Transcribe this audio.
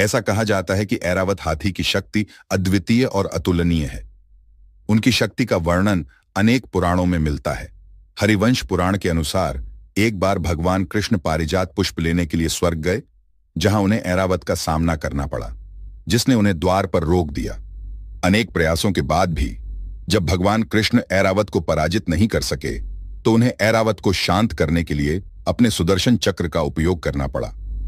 ऐसा कहा जाता है कि ऐरावत हाथी की शक्ति अद्वितीय और अतुलनीय है उनकी शक्ति का वर्णन अनेक पुराणों में मिलता है हरिवंश पुराण के अनुसार एक बार भगवान कृष्ण पारिजात पुष्प लेने के लिए स्वर्ग गए जहां उन्हें ऐरावत का सामना करना पड़ा जिसने उन्हें द्वार पर रोक दिया अनेक प्रयासों के बाद भी जब भगवान कृष्ण ऐरावत को पराजित नहीं कर सके तो उन्हें ऐरावत को शांत करने के लिए अपने सुदर्शन चक्र का उपयोग करना पड़ा